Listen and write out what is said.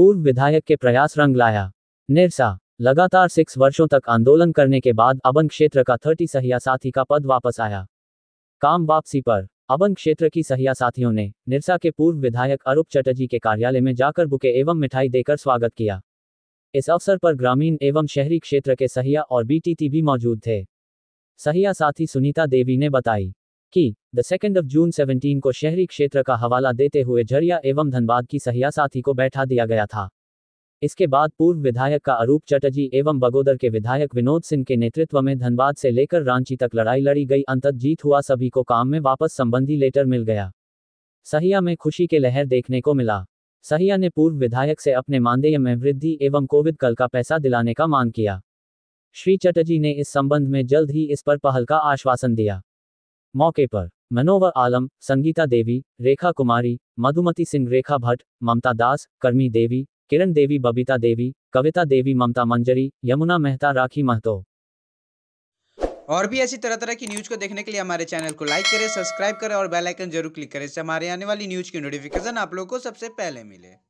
पूर्व विधायक के प्रयास रंग लाया निरसा लगातार सिक्स वर्षों तक आंदोलन करने के बाद अबन क्षेत्र का थर्टी सहिया साथी का पद वापस आया काम वापसी पर अबन क्षेत्र की सहिया साथियों ने निरसा के पूर्व विधायक अरूप चटर्जी के कार्यालय में जाकर बुके एवं मिठाई देकर स्वागत किया इस अवसर पर ग्रामीण एवं शहरी क्षेत्र के सहिया और बीटीटी भी मौजूद थे सहिया साथी सुनीता देवी ने बताई की द सेकेंड ऑफ जून 17 को शहरी क्षेत्र का हवाला देते हुए झरिया एवं धनबाद की सहिया साथी को बैठा दिया गया था इसके बाद पूर्व विधायक का अरूप चटर्जी एवं बगोदर के विधायक विनोद सिंह के नेतृत्व में धनबाद से लेकर रांची तक लड़ाई लड़ी गई अंतत जीत हुआ सभी को काम में वापस संबंधी लेटर मिल गया सहिया में खुशी के लहर देखने को मिला सहिया ने पूर्व विधायक से अपने मानदेय में वृद्धि एवं कोविड कल का पैसा दिलाने का मांग किया श्री चटर्जी ने इस संबंध में जल्द ही इस पर पहल का आश्वासन दिया मौके पर मनोवर आलम संगीता देवी रेखा कुमारी मधुमती सिंह रेखा भट्ट ममता दास कर्मी देवी किरण देवी बबीता देवी कविता देवी ममता मंजरी यमुना मेहता राखी महतो और भी ऐसी तरह तरह की न्यूज को देखने के लिए हमारे चैनल को लाइक करें सब्सक्राइब करें और बेल आइकन जरूर क्लिक करें इससे हमारे आने वाली न्यूज की नोटिफिकेशन आप लोगों को सबसे पहले मिले